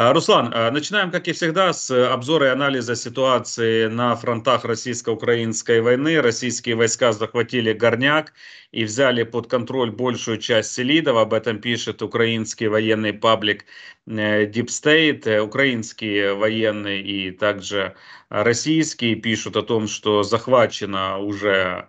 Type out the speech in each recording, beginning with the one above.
Э, Руслан, э, начинаем, как и всегда, с э, обзора и анализа ситуации на фронтах российско-украинской войны. Российские войска захватили Горняк и взяли под контроль большую часть Селидова. Об этом пишет украинский военный паблик Deep State. Украинские военные и также российские пишут о том, что захвачено уже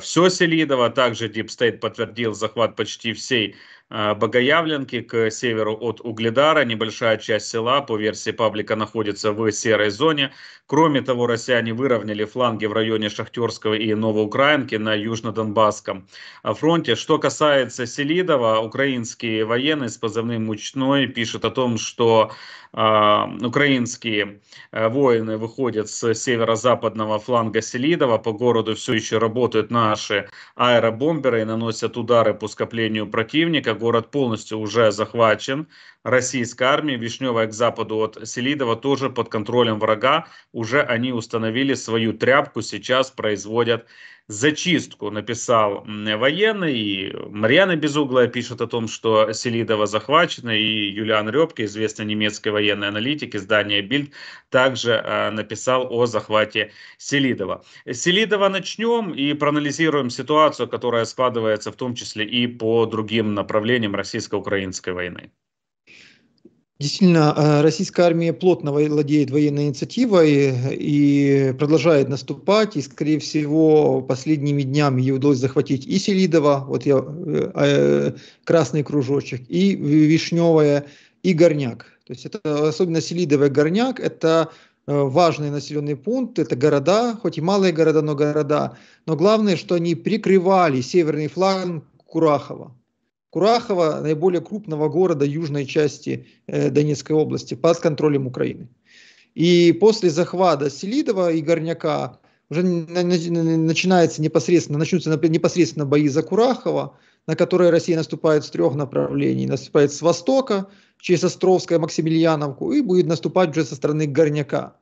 все Селидово. Также Deep State подтвердил захват почти всей Э, Богоявленки к северу от Угледара. Небольшая часть села, по версии паблика, находится в серой зоне. Кроме того, россияне выровняли фланги в районе Шахтерского и Новоукраинки на Южно-Донбасском фронте. Что касается Селидова, украинские военные с позывным «Мучной» пишут о том, что э, украинские э, воины выходят с северо-западного фланга Селидова. По городу все еще работают наши аэробомберы и наносят удары по скоплению противника город полностью уже захвачен российской армией. Вишневая к западу от Селидова тоже под контролем врага. Уже они установили свою тряпку, сейчас производят зачистку написал военный, и Марьяна Безуглая пишет о том, что Селидова захвачена, и Юлиан Рёбки, известный немецкий военный аналитик издания Bild, также э, написал о захвате Селидова. Селидова начнем и проанализируем ситуацию, которая складывается в том числе и по другим направлениям российско-украинской войны. Действительно, э, российская армия плотно владеет военной инициативой э, и продолжает наступать. И, скорее всего, последними днями ей удалось захватить и Селидово, вот я, э, красный кружочек, и Вишневое, и Горняк. То есть это особенно Селидово и Горняк – это важные населенные пункты, это города, хоть и малые города, но города. Но главное, что они прикрывали северный фланг Курахова. Курахова, наиболее крупного города южной части э, Донецкой области, под контролем Украины. И после захвата Селидова и Горняка уже начинается непосредственно, начнутся непосредственно бои за Курахова, на которые Россия наступает с трех направлений. Наступает с востока, через Островское, Максимiliaновку и будет наступать уже со стороны Горняка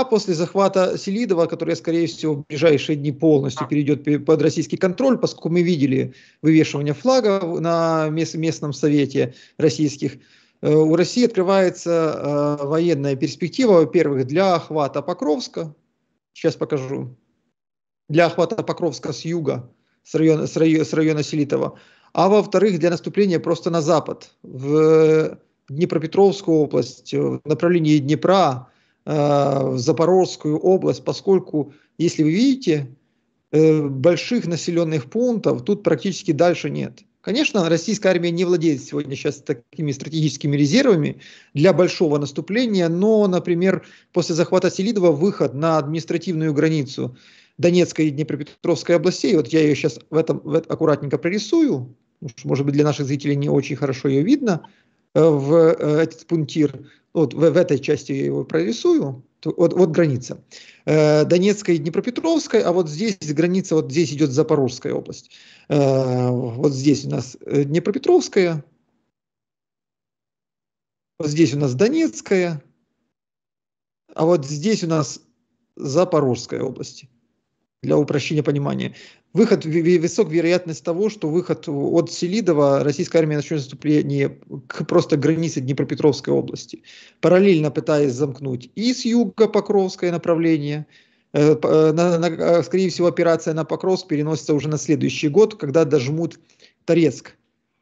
а после захвата Селидова, который, скорее всего, в ближайшие дни полностью перейдет под российский контроль, поскольку мы видели вывешивание флага на местном совете российских, э, у России открывается э, военная перспектива, во-первых, для охвата Покровска, сейчас покажу, для охвата Покровска с юга, с района, с района, с района Селитова, а во-вторых, для наступления просто на запад, в Днепропетровскую область, в направлении Днепра, Э, в Запорожскую область, поскольку, если вы видите, э, больших населенных пунктов тут практически дальше нет. Конечно, российская армия не владеет сегодня сейчас такими стратегическими резервами для большого наступления, но, например, после захвата Селидова выход на административную границу Донецкой и Днепропетровской областей, вот я ее сейчас в этом, в этом аккуратненько прорисую, может быть, для наших зрителей не очень хорошо ее видно, Э, в э, этот пунктир, вот в, в этой части я его прорисую, вот, вот граница. Э, Донецкая и Днепропетровская, а вот здесь граница, вот здесь идет Запорожская область. Вот здесь у нас Днепропетровская, вот здесь у нас Донецкая, а вот здесь у нас Запорожская область для упрощения понимания. Выход, высок вероятность того, что выход от Селидова российская армия начнет наступление к просто границе Днепропетровской области, параллельно пытаясь замкнуть и с юга Покровское направление, э, э, на, на, э, скорее всего, операция на Покровск переносится уже на следующий год, когда дожмут Торецк,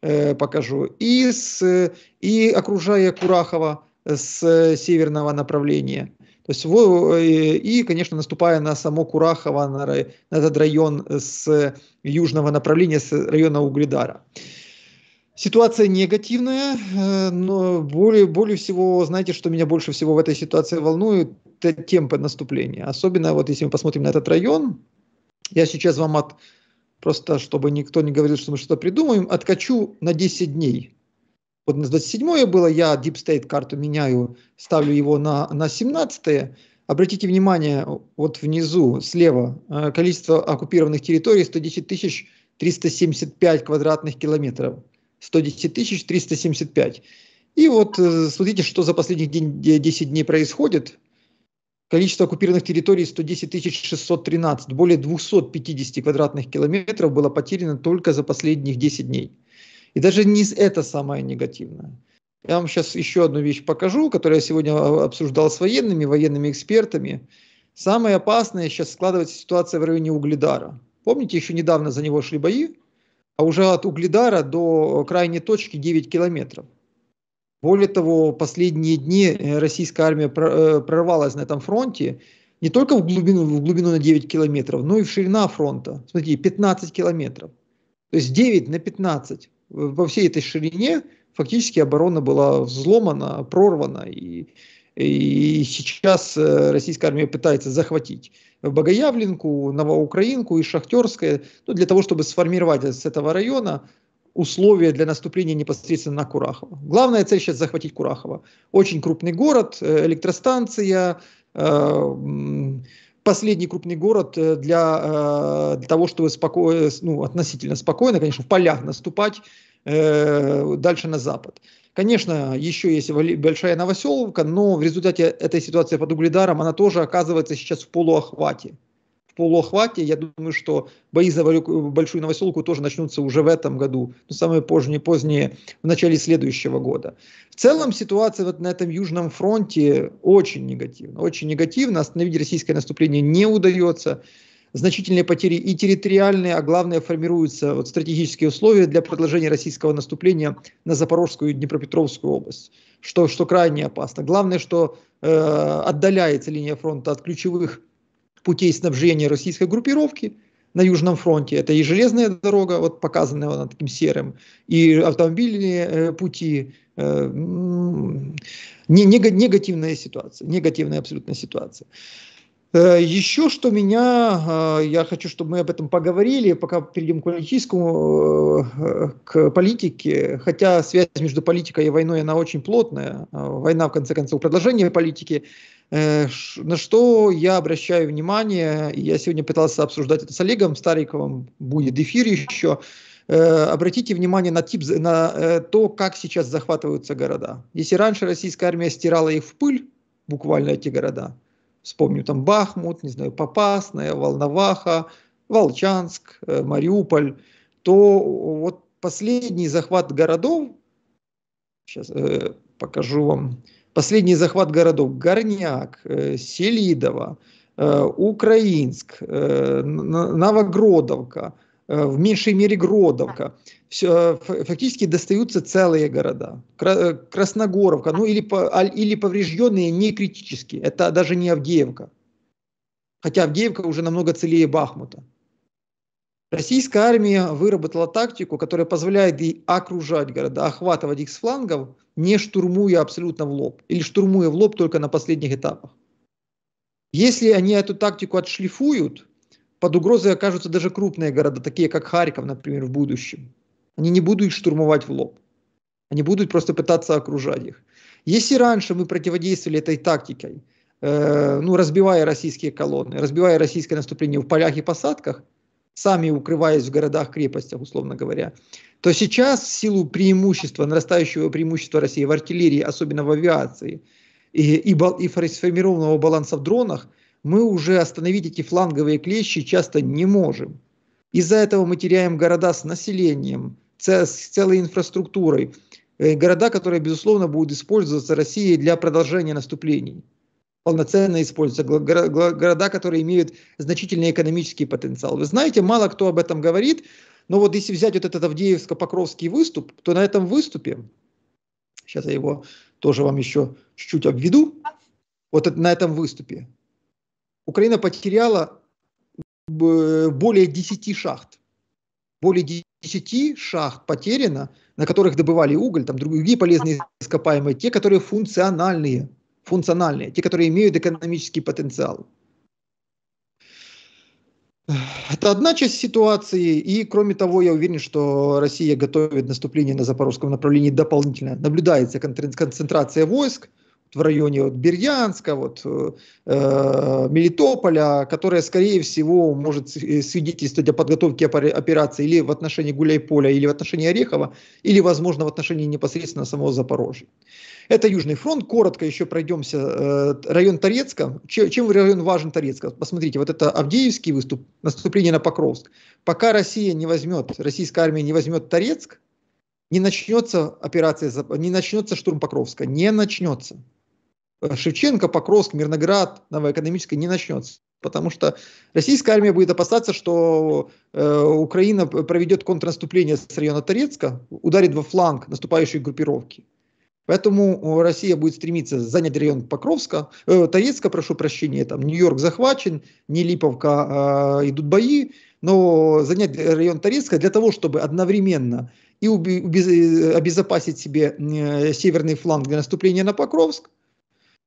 э, покажу, и, с, и окружая Курахова с северного направления. То есть, э, и, конечно, наступая на само Курахово, на, на этот район с южного направления, с района Угледара. Ситуация негативная, э, но более, более всего, знаете, что меня больше всего в этой ситуации волнует, это темпы наступления. Особенно вот если мы посмотрим на этот район, я сейчас вам от, просто чтобы никто не говорил, что мы что-то придумаем, откачу на 10 дней вот на 27 было, я Deep State карту меняю, ставлю его на, на 17 -е. Обратите внимание, вот внизу, слева, э, количество оккупированных территорий 110 тысяч 375 квадратных километров. 110 тысяч 375. И вот э, смотрите, что за последние день, 10 дней происходит. Количество оккупированных территорий 110 613. Более 250 квадратных километров было потеряно только за последних 10 дней. И даже не это самое негативное. Я вам сейчас еще одну вещь покажу, которую я сегодня а, обсуждал с военными, военными экспертами. Самое опасное сейчас складывается ситуация в районе Угледара. Помните, еще недавно за него шли бои, а уже от Угледара до крайней точки 9 километров. Более того, последние дни э, российская армия э, прорвалась на этом фронте не только в глубину, в глубину на 9 километров, но и в ширина фронта. Смотрите, 15 километров. То есть 9 на 15 во всей этой ширине фактически оборона была взломана, прорвана, и, и сейчас э, российская армия пытается захватить Богоявленку, Новоукраинку и Шахтерское, ну, для того, чтобы сформировать с этого района условия для наступления непосредственно на Курахово. Главная цель сейчас захватить Курахово. Очень крупный город, э, электростанция, э, последний крупный город э, для, э, для того, чтобы спокойно, э, ну, относительно спокойно, конечно, в полях наступать э, дальше на запад. Конечно, еще есть большая новоселовка, но в результате этой ситуации под Угледаром она тоже оказывается сейчас в полуохвате в полуохвате. Я думаю, что бои за Большую Новоселку тоже начнутся уже в этом году, но самые поздние, поздние в начале следующего года. В целом ситуация вот на этом Южном фронте очень негативна, очень негативна. Остановить российское наступление не удается. Значительные потери и территориальные, а главное формируются вот стратегические условия для продолжения российского наступления на Запорожскую и Днепропетровскую область, что, что крайне опасно. Главное, что э, отдаляется линия фронта от ключевых путей снабжения российской группировки на Южном фронте. Это и железная дорога, вот показанная она таким серым, и автомобильные э, пути. Э, не, негативная ситуация, негативная абсолютно ситуация. Э, еще что меня, я хочу, чтобы мы об этом поговорили, пока перейдем к политическому, к политике, хотя связь между политикой и войной, она очень плотная, война, в конце концов, продолжение политики, Э, на что я обращаю внимание, я сегодня пытался обсуждать это с Олегом Стариковым, будет эфир еще, э, обратите внимание на, тип, на э, то, как сейчас захватываются города. Если раньше российская армия стирала их в пыль, буквально эти города, вспомню там Бахмут, не знаю, Попасная, Волноваха, Волчанск, Мариуполь, то вот последний захват городов, сейчас э, покажу вам, Последний захват городов Горняк, э, Селидово, э, Украинск, э, Новогродовка, в меньшей мере Гродовка. Все, фактически достаются целые города. Красногоровка, ну или, или поврежденные не критически. Это даже не Авдеевка. Хотя Авдеевка уже намного целее Бахмута. Российская армия выработала тактику, которая позволяет ей окружать города, охватывать их с флангов, не штурмуя абсолютно в лоб, или штурмуя в лоб только на последних этапах. Если они эту тактику отшлифуют, под угрозой окажутся даже крупные города, такие как Харьков, например, в будущем. Они не будут их штурмовать в лоб. Они будут просто пытаться окружать их. Если раньше мы противодействовали этой тактикой, э, ну, разбивая российские колонны, разбивая российское наступление в полях и посадках, сами укрываясь в городах-крепостях, условно говоря, то сейчас в силу преимущества, нарастающего преимущества России в артиллерии, особенно в авиации, и, и, и сформированного баланса в дронах, мы уже остановить эти фланговые клещи часто не можем. Из-за этого мы теряем города с населением, с целой инфраструктурой, э, города, которые, безусловно, будут использоваться Россией для продолжения наступлений полноценно используются, города, которые имеют значительный экономический потенциал. Вы знаете, мало кто об этом говорит, но вот если взять вот этот Авдеевско-Покровский выступ, то на этом выступе, сейчас я его тоже вам еще чуть-чуть обведу, вот на этом выступе, Украина потеряла э, более 10 шахт. Более 10 шахт потеряно, на которых добывали уголь, там другие полезные ископаемые, те, которые функциональные – функциональные, те, которые имеют экономический потенциал. Это одна часть ситуации, и кроме того, я уверен, что Россия готовит наступление на запорожском направлении дополнительно. Наблюдается концентрация войск, в районе вот Берьянска, вот, э, э Мелитополя, которая, скорее всего, может э, свидетельствовать о подготовке операции или в отношении Гуляйполя, или в отношении Орехова, или, возможно, в отношении непосредственно самого Запорожья. Это Южный фронт. Коротко еще пройдемся. Э, район Торецка. Чем, чем район важен Торецка? Посмотрите, вот это Авдеевский выступ, наступление на Покровск. Пока Россия не возьмет, российская армия не возьмет Торецк, не начнется операция, не начнется штурм Покровска, не начнется. Э, Шевченко, Покровск, Мирноград, Новоэкономическая не начнется. Потому что российская армия будет опасаться, что э, Украина проведет контрнаступление с района Торецка, ударит во фланг наступающей группировки. Поэтому э, Россия будет стремиться занять район Покровска, э, Торецка, прошу прощения, там Нью-Йорк захвачен, не Липовка, э, идут бои, но занять район Торецка для того, чтобы одновременно и уби- э, обезопасить себе э, северный фланг для наступления на Покровск,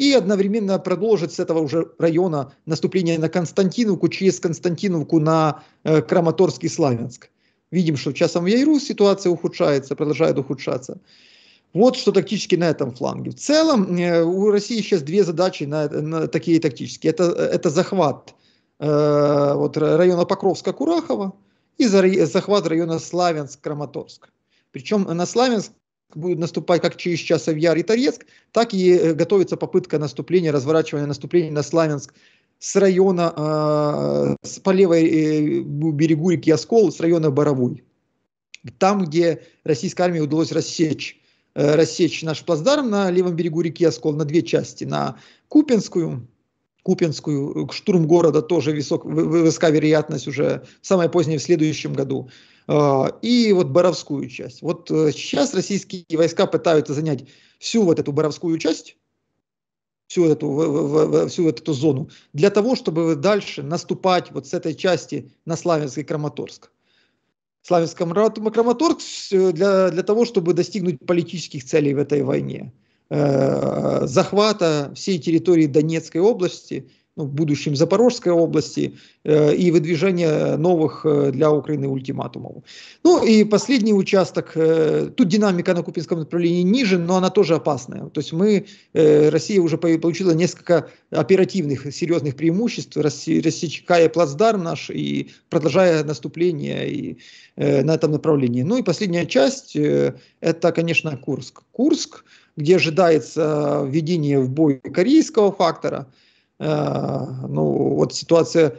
и одновременно продолжить с этого уже района наступление на Константиновку, через Константиновку на э, Краматорск Славянск. Видим, что в часом в Яйру ситуация ухудшается, продолжает ухудшаться. Вот что тактически на этом фланге. В целом э, у России сейчас две задачи на, на такие тактические. Это, это захват э, вот, района Покровска-Курахова и за, захват района Славянск-Краматорск. Причем на Славянск будет наступать как через час Авьяр и Торецк, так и э, готовится попытка наступления, разворачивания наступления на Славянск с района, э, с по левой э, берегу реки Оскол, с района Боровой. Там, где российской армии удалось рассечь, э, рассечь наш плацдарм на левом берегу реки Оскол на две части, на Купинскую, Купинскую, э, штурм города тоже высок, высока вероятность уже, самое позднее в следующем году, а, и вот Боровскую часть. Вот э, сейчас российские войска пытаются занять всю вот эту Боровскую часть, всю эту, в, в, всю эту зону, для того, чтобы дальше наступать вот с этой части на Славянск и Краматорск. Славянск и Краматорск э, для, для того, чтобы достигнуть политических целей в этой войне. Э, захвата всей территории Донецкой области ну, в будущем Запорожской области э, и выдвижение новых э, для Украины ультиматумов. Ну и последний участок, э, тут динамика на Купинском направлении ниже, но она тоже опасная. То есть мы, э, Россия уже получила несколько оперативных серьезных преимуществ, рассекая плацдарм наш и продолжая наступление и, э, на этом направлении. Ну и последняя часть, э, это, конечно, Курск. Курск, где ожидается введение в бой корейского фактора – а, ну, вот ситуация,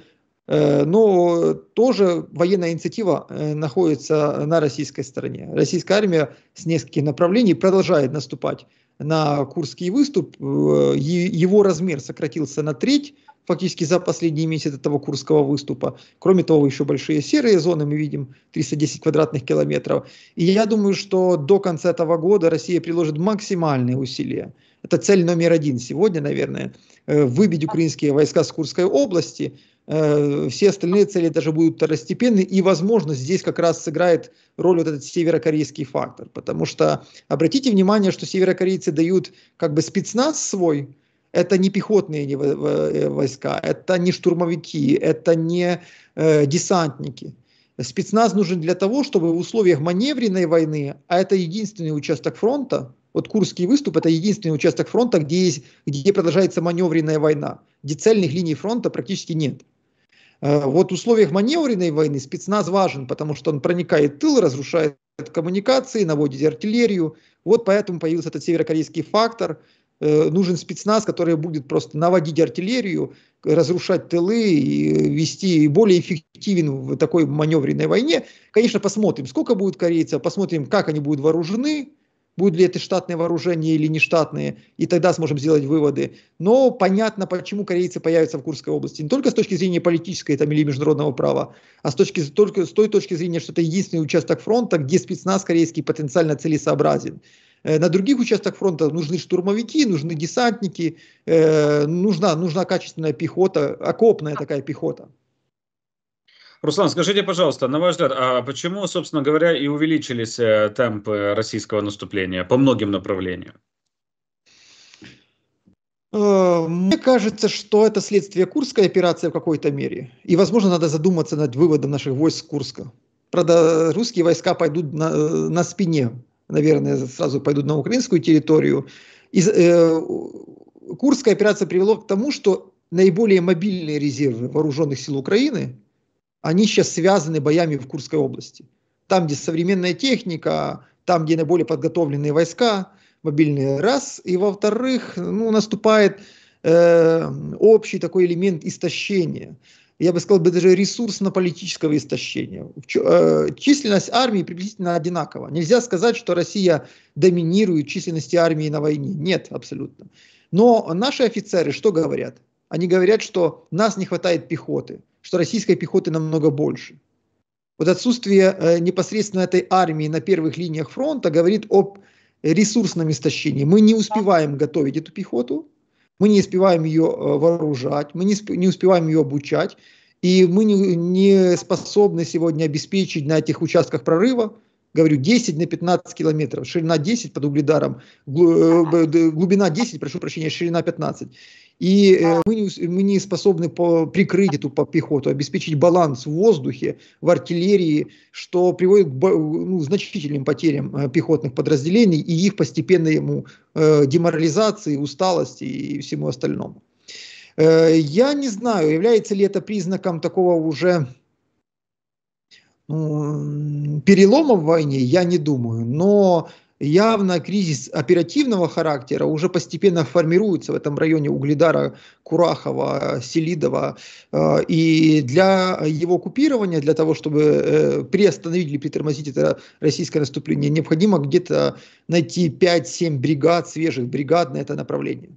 э, но ну, тоже военная инициатива э, находится на российской стороне. Российская армия с нескольких направлений продолжает наступать на Курский выступ. Э, его размер сократился на треть фактически за последний месяц этого Курского выступа. Кроме того, еще большие серые зоны, мы видим 310 квадратных километров. И я думаю, что до конца этого года Россия приложит максимальные усилия – это цель номер один сегодня, наверное, э, выбить украинские войска с Курской области. Э, все остальные цели даже будут второстепенны, и, возможно, здесь как раз сыграет роль вот этот северокорейский фактор, потому что обратите внимание, что северокорейцы дают как бы спецназ свой, это не пехотные э, войска, это не штурмовики, это не э, десантники. Спецназ нужен для того, чтобы в условиях маневренной войны, а это единственный участок фронта, вот Курский выступ – это единственный участок фронта, где, есть, где продолжается маневренная война, где цельных линий фронта практически нет. Э, вот в условиях маневренной войны спецназ важен, потому что он проникает тыл, разрушает коммуникации, наводит артиллерию. Вот поэтому появился этот северокорейский фактор. Э, нужен спецназ, который будет просто наводить артиллерию, разрушать тылы и вести более эффективен в такой маневренной войне. Конечно, посмотрим, сколько будет корейцев, посмотрим, как они будут вооружены, будут ли это штатные вооружения или нештатные, и тогда сможем сделать выводы. Но понятно, почему корейцы появятся в Курской области. Не только с точки зрения политической там, или международного права, а с, точки, только, с той точки зрения, что это единственный участок фронта, где спецназ корейский потенциально целесообразен. Э, на других участках фронта нужны штурмовики, нужны десантники, э, нужна, нужна качественная пехота, окопная такая пехота. Руслан, скажите, пожалуйста, на ваш взгляд, а почему, собственно говоря, и увеличились э, темпы российского наступления по многим направлениям? Э, мне кажется, что это следствие Курской операции в какой-то мере. И, возможно, надо задуматься над выводом наших войск Курска. Правда, русские войска пойдут на, э, на спине, наверное, сразу пойдут на украинскую территорию. И, э, Курская операция привела к тому, что наиболее мобильные резервы вооруженных сил Украины – они сейчас связаны боями в Курской области. Там, где современная техника, там, где наиболее подготовленные войска, мобильные раз. И во-вторых, ну, наступает э, общий такой элемент истощения. Я бы сказал, бы даже ресурсно-политического истощения. Э, численность армии приблизительно одинакова. Нельзя сказать, что Россия доминирует численности армии на войне. Нет, абсолютно. Но наши офицеры что говорят? Они говорят, что нас не хватает пехоты что российской пехоты намного больше. Вот отсутствие э, непосредственно этой армии на первых линиях фронта говорит об ресурсном истощении. Мы не успеваем готовить эту пехоту, мы не успеваем ее э, вооружать, мы не, не успеваем ее обучать, и мы не, не способны сегодня обеспечить на этих участках прорыва, говорю, 10 на 15 километров, ширина 10 под угледаром, э, глубина 10, прошу прощения, ширина 15. И э, мы, не, мы не способны прикрыть эту пехоту, обеспечить баланс в воздухе, в артиллерии, что приводит к ну, значительным потерям э, пехотных подразделений и их постепенному э, деморализации, усталости и всему остальному. Э, я не знаю, является ли это признаком такого уже ну, перелома в войне, я не думаю, но явно кризис оперативного характера уже постепенно формируется в этом районе Угледара, Курахова, Селидова. Э, и для его купирования, для того, чтобы э, приостановить или притормозить это российское наступление, необходимо где-то найти 5-7 бригад, свежих бригад на это направление.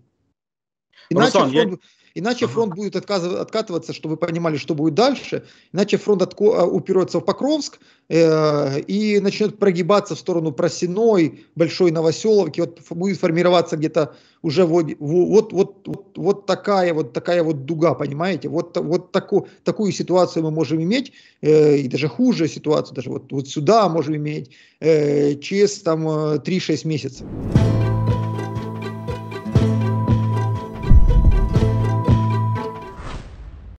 Иначе Руслан, фронт, я... Иначе фронт будет откатываться, чтобы вы понимали, что будет дальше. Иначе фронт отко- а, упирается в Покровск э- и начнет прогибаться в сторону Просиной, Большой Новоселовки. Вот будет формироваться где-то уже вот, вот, вот, вот, вот такая вот такая вот дуга, понимаете? Вот, вот таку, такую ситуацию мы можем иметь, э- и даже хуже ситуацию, даже вот, вот сюда можем иметь э- через там 3-6 э, месяцев.